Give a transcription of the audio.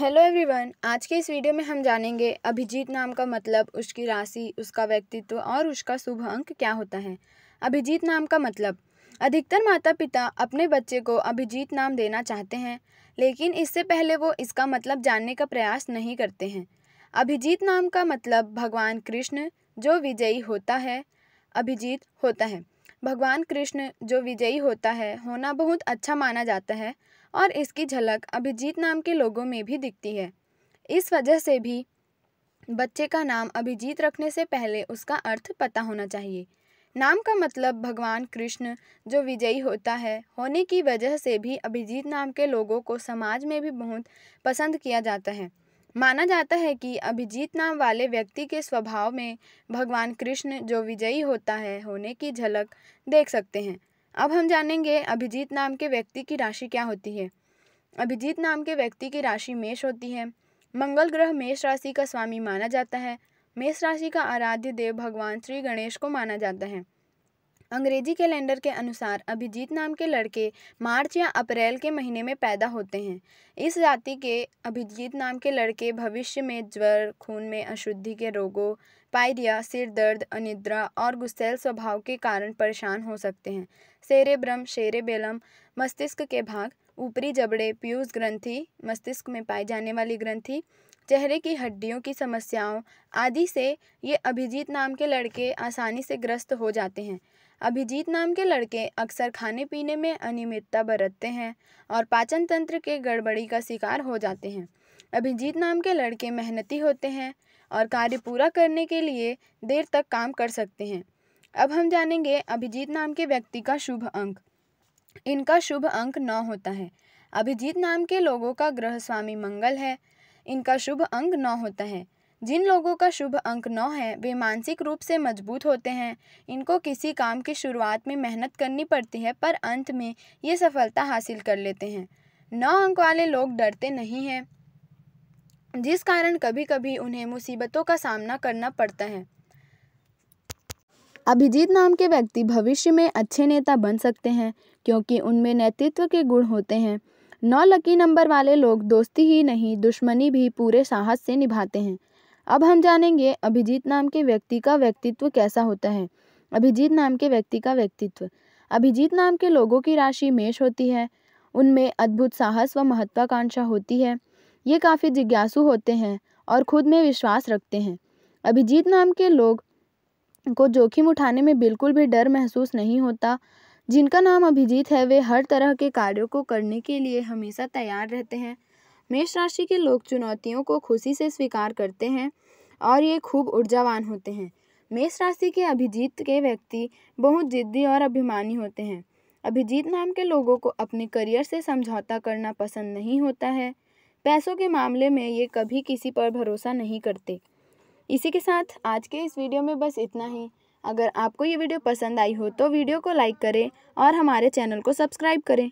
hello everyone आज के इस वीडियो में हम जानेंगे अभिजीत नाम का मतलब उसकी राशि उसका व्यक्तित्व और उसका शुभ अंक क्या होता है अभिजीत नाम का मतलब अधिकतर माता पिता अपने बच्चे को अभिजीत नाम देना चाहते हैं लेकिन इससे पहले वो इसका मतलब जानने का प्रयास नहीं करते हैं अभिजीत नाम का मतलब भगवान कृष्ण जो विजयी होता है अभिजीत होता है भगवान कृष्ण जो विजयी होता है होना बहुत अच्छा माना जाता है और इसकी झलक अभिजीत नाम के लोगों में भी दिखती है इस वजह से भी बच्चे का नाम अभिजीत रखने से पहले उसका अर्थ पता होना चाहिए नाम का मतलब भगवान कृष्ण जो विजयी होता है होने की वजह से भी अभिजीत नाम के लोगों को समाज में भी बहुत पसंद किया जाता है माना जाता है कि अभिजीत नाम वाले व्यक्ति के स्वभाव में भगवान कृष्ण जो विजयी होता है होने की झलक देख सकते हैं अब हम जानेंगे अभिजीत नाम के व्यक्ति की राशि क्या होती है अभिजीत नाम के व्यक्ति की राशि मेष होती है मंगल ग्रह मेष राशि का स्वामी माना जाता है मेष राशि का आराध्य देव भगवान श्री गणेश को माना जाता है अंग्रेजी कैलेंडर के अनुसार अभिजीत नाम के लड़के मार्च या अप्रैल के महीने में पैदा होते हैं इस जाति के अभिजीत नाम के लड़के भविष्य में ज्वर खून में अशुद्धि के रोगों पायरिया सिर दर्द अनिद्रा और गुस्सेल स्वभाव के कारण परेशान हो सकते हैं शेरे शेरे बेलम मस्तिष्क के भाग ऊपरी जबड़े पीयूष ग्रंथि मस्तिष्क में पाई जाने वाली ग्रंथि चेहरे की हड्डियों की समस्याओं आदि से ये अभिजीत नाम के लड़के आसानी से ग्रस्त हो जाते हैं अभिजीत नाम के लड़के अक्सर खाने पीने में अनियमितता बरतते हैं और पाचन तंत्र के गड़बड़ी का शिकार हो जाते हैं अभिजीत नाम के लड़के मेहनती होते हैं और कार्य पूरा करने के लिए देर तक काम कर सकते हैं अब हम जानेंगे अभिजीत नाम के व्यक्ति का शुभ अंक इनका शुभ अंक नौ होता है अभिजीत नाम के लोगों का ग्रह स्वामी मंगल है इनका शुभ अंक नौ होता है जिन लोगों का शुभ अंक नौ है वे मानसिक रूप से मजबूत होते हैं इनको किसी काम की शुरुआत में मेहनत करनी पड़ती है पर अंत में ये सफलता हासिल कर लेते हैं नौ अंक वाले लोग डरते नहीं हैं जिस कारण कभी कभी उन्हें मुसीबतों का सामना करना पड़ता है अभिजीत नाम के व्यक्ति भविष्य में अच्छे नेता बन सकते हैं क्योंकि उनमें नेतृत्व के गुण होते हैं नौ लकी नंबर वाले लोग दोस्ती ही नहीं दुश्मनी भी पूरे साहस से निभाते हैं अब हम जानेंगे अभिजीत नाम के व्यक्ति का व्यक्तित्व कैसा होता है अभिजीत नाम के व्यक्ति का व्यक्तित्व अभिजीत नाम के लोगों की राशि मेष होती है उनमें अद्भुत साहस व महत्वाकांक्षा होती है ये काफ़ी जिज्ञासु होते हैं और खुद में विश्वास रखते हैं अभिजीत नाम के लोग को जोखिम उठाने में बिल्कुल भी डर महसूस नहीं होता जिनका नाम अभिजीत है वे हर तरह के कार्यों को करने के लिए हमेशा तैयार रहते हैं मेष राशि के लोग चुनौतियों को खुशी से स्वीकार करते हैं और ये खूब ऊर्जावान होते हैं मेष राशि के अभिजीत के व्यक्ति बहुत जिद्दी और अभिमानी होते हैं अभिजीत नाम के लोगों को अपने करियर से समझौता करना पसंद नहीं होता है पैसों के मामले में ये कभी किसी पर भरोसा नहीं करते इसी के साथ आज के इस वीडियो में बस इतना ही अगर आपको ये वीडियो पसंद आई हो तो वीडियो को लाइक करें और हमारे चैनल को सब्सक्राइब करें